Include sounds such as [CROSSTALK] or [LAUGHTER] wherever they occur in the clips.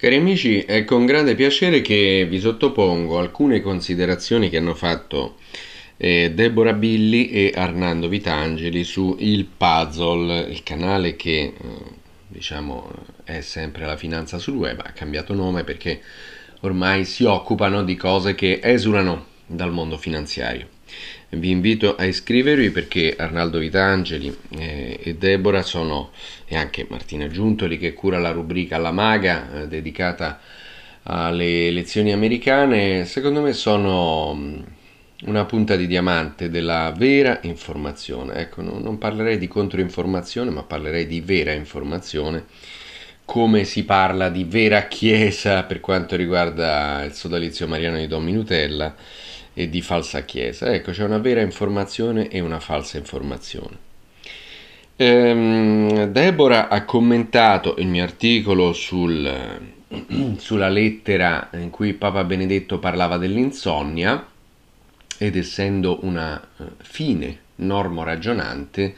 Cari amici, è con grande piacere che vi sottopongo alcune considerazioni che hanno fatto eh, Deborah Billi e Arnando Vitangeli su Il Puzzle, il canale che eh, diciamo è sempre la finanza sul web, ha cambiato nome perché ormai si occupano di cose che esulano dal mondo finanziario vi invito a iscrivervi perché Arnaldo Vitangeli eh, e Deborah sono, e anche Martina Giuntoli che cura la rubrica La Maga eh, dedicata alle elezioni americane, secondo me sono mm, una punta di diamante della vera informazione. Ecco, non, non parlerei di controinformazione, ma parlerei di vera informazione come si parla di vera chiesa per quanto riguarda il sodalizio mariano di Don Minutella e di falsa chiesa. Ecco, c'è una vera informazione e una falsa informazione. Ehm, Deborah ha commentato il mio articolo sul, [CLEARS THROAT] sulla lettera in cui Papa Benedetto parlava dell'insonnia ed essendo una eh, fine normo ragionante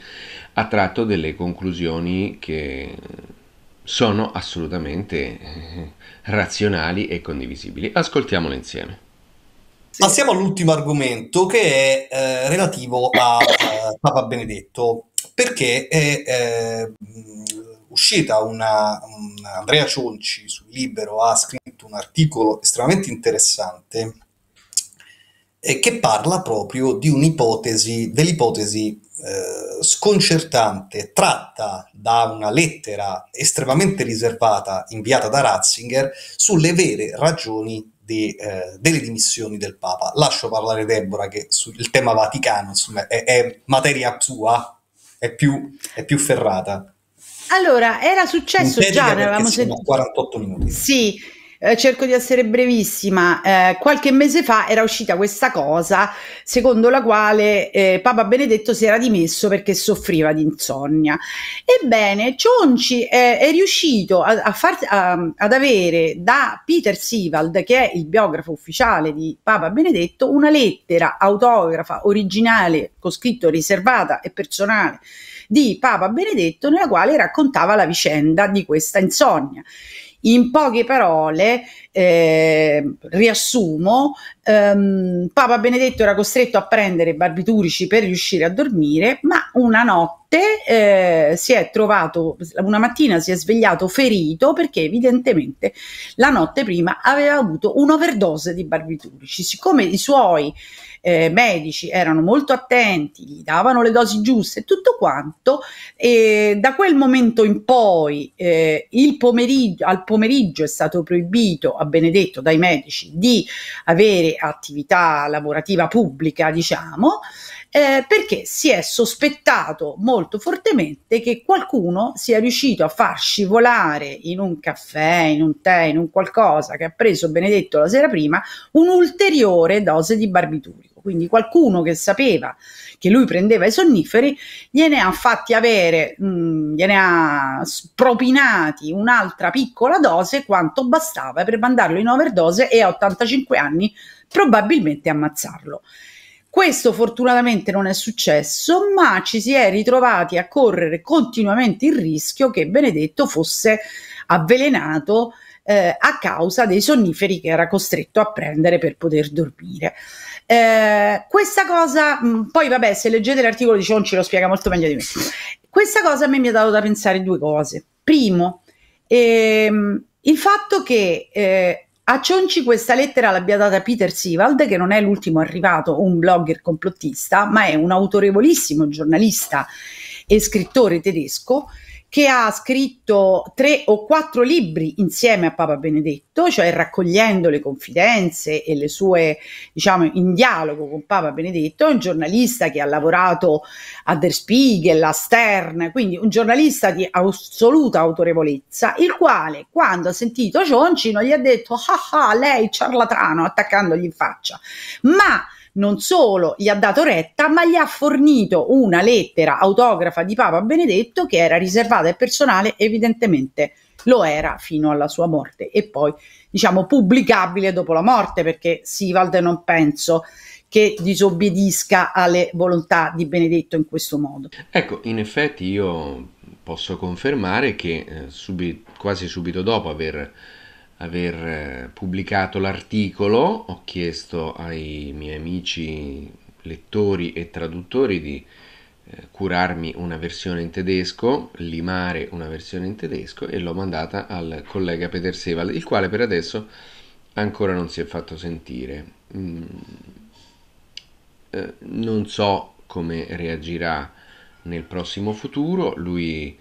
ha tratto delle conclusioni che sono assolutamente eh, razionali e condivisibili. Ascoltiamole insieme. Sì. Passiamo all'ultimo argomento che è eh, relativo a eh, Papa Benedetto, perché è eh, uscita una, una, Andrea Cionci sul Libero ha scritto un articolo estremamente interessante che parla proprio di un'ipotesi, dell'ipotesi eh, sconcertante tratta da una lettera estremamente riservata inviata da Ratzinger sulle vere ragioni di, eh, delle dimissioni del Papa. Lascio parlare Deborah che sul tema Vaticano insomma, è, è materia sua, è più, è più ferrata. Allora, era successo già, ne avevamo sentito. 48 minuti. Sì, eh, cerco di essere brevissima. Eh, qualche mese fa era uscita questa cosa secondo la quale eh, Papa Benedetto si era dimesso perché soffriva di insonnia. Ebbene, Cionci eh, è riuscito a, a far, a, ad avere da Peter Sivald, che è il biografo ufficiale di Papa Benedetto, una lettera autografa originale con scritto riservata e personale di Papa Benedetto nella quale raccontava la vicenda di questa insonnia. In poche parole, eh, riassumo, ehm, Papa Benedetto era costretto a prendere barbiturici per riuscire a dormire, ma una notte eh, si è trovato, una mattina si è svegliato ferito perché evidentemente la notte prima aveva avuto un'overdose di barbiturici. Siccome i suoi eh, medici erano molto attenti, gli davano le dosi giuste e tutto quanto. E da quel momento in poi, eh, pomeriggio, al pomeriggio è stato proibito a Benedetto dai medici di avere attività lavorativa pubblica, diciamo eh, perché si è sospettato molto fortemente che qualcuno sia riuscito a far scivolare in un caffè, in un tè, in un qualcosa che ha preso Benedetto la sera prima, un'ulteriore dose di barbiturico. Quindi qualcuno che sapeva che lui prendeva i sonniferi, gliene ha fatti avere, mh, mm, gliene ha propinati un'altra piccola dose quanto bastava per mandarlo in overdose e a 85 anni probabilmente ammazzarlo. Questo fortunatamente non è successo, ma ci si è ritrovati a correre continuamente il rischio che Benedetto fosse avvelenato eh, a causa dei sonniferi che era costretto a prendere per poter dormire. Eh, questa cosa, mh, mm, poi vabbè, se leggete l'articolo di Cionci lo spiega molto meglio di me. Questa cosa a me mi ha dato da pensare due cose. Primo, ehm, il fatto che eh, a Cionci questa lettera l'abbia data Peter Sivald, che non è l'ultimo arrivato, un blogger complottista, ma è un autorevolissimo giornalista e scrittore tedesco che ha scritto tre o quattro libri insieme a Papa Benedetto, cioè raccogliendo le confidenze e le sue, diciamo, in dialogo con Papa Benedetto, un giornalista che ha lavorato a Der Spiegel, a Stern, quindi un giornalista di assoluta autorevolezza, il quale quando ha sentito Cioncino gli ha detto ah ah, lei ciarlatano, attaccandogli in faccia. Ma non solo gli ha dato retta, ma gli ha fornito una lettera autografa di Papa Benedetto che era riservata e personale, evidentemente lo era fino alla sua morte e poi diciamo pubblicabile dopo la morte perché Sivald non penso che disobbedisca alle volontà di Benedetto in questo modo. Ecco, in effetti io posso confermare che eh, subito, quasi subito dopo aver aver eh, pubblicato l'articolo, ho chiesto ai miei amici lettori e traduttori di eh, curarmi una versione in tedesco, limare una versione in tedesco e l'ho mandata al collega Peter Seval, il quale per adesso ancora non si è fatto sentire. Mm. Eh, non so come reagirà nel prossimo futuro, lui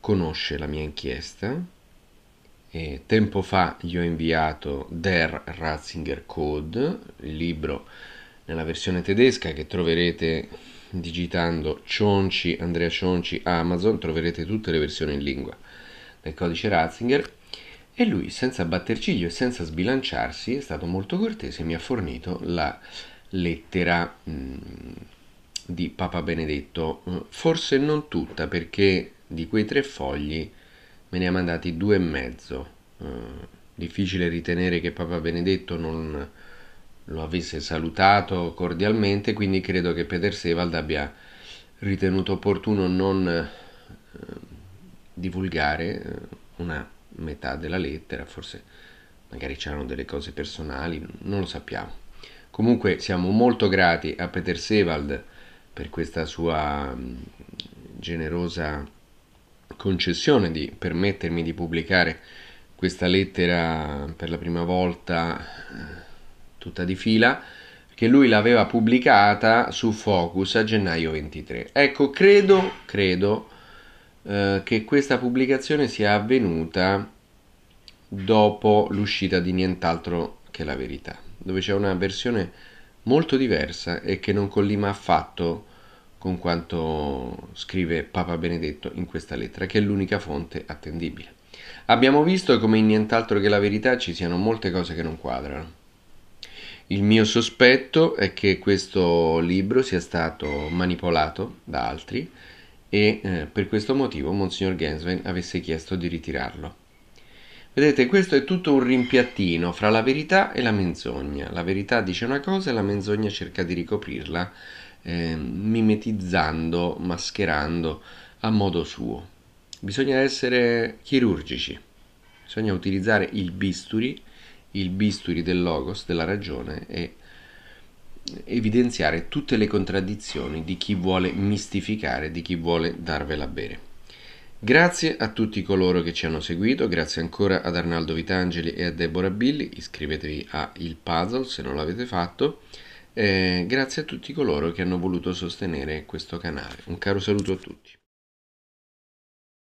conosce la mia inchiesta, eh, tempo fa gli ho inviato Der Ratzinger Code, il libro nella versione tedesca che troverete digitando Cionci, Andrea Cionci, Amazon, troverete tutte le versioni in lingua del codice Ratzinger e lui senza batter ciglio e senza sbilanciarsi è stato molto cortese e mi ha fornito la lettera mh, mm, di Papa Benedetto, forse non tutta perché di quei tre fogli me ne ha mandati due e mezzo. Eh, difficile ritenere che Papa Benedetto non lo avesse salutato cordialmente, quindi credo che Peter Sevald abbia ritenuto opportuno non eh, divulgare eh, una metà della lettera, forse magari c'erano delle cose personali, non lo sappiamo. Comunque siamo molto grati a Peter Sevald per questa sua mm, generosa concessione di permettermi di pubblicare questa lettera per la prima volta eh, tutta di fila che lui l'aveva pubblicata su Focus a gennaio 23. Ecco, credo, credo eh, che questa pubblicazione sia avvenuta dopo l'uscita di nient'altro che la verità, dove c'è una versione molto diversa e che non collima affatto con quanto scrive Papa Benedetto in questa lettera, che è l'unica fonte attendibile. Abbiamo visto come in nient'altro che la verità ci siano molte cose che non quadrano. Il mio sospetto è che questo libro sia stato manipolato da altri e eh, per questo motivo Monsignor Genswein avesse chiesto di ritirarlo. Vedete, questo è tutto un rimpiattino fra la verità e la menzogna. La verità dice una cosa e la menzogna cerca di ricoprirla eh, mimetizzando, mascherando a modo suo. Bisogna essere chirurgici, bisogna utilizzare il bisturi, il bisturi del logos, della ragione e evidenziare tutte le contraddizioni di chi vuole mistificare, di chi vuole darvela bere. Grazie a tutti coloro che ci hanno seguito, grazie ancora ad Arnaldo Vitangeli e a Deborah Billi, iscrivetevi a Il Puzzle se non l'avete fatto eh, grazie a tutti coloro che hanno voluto sostenere questo canale. Un caro saluto a tutti.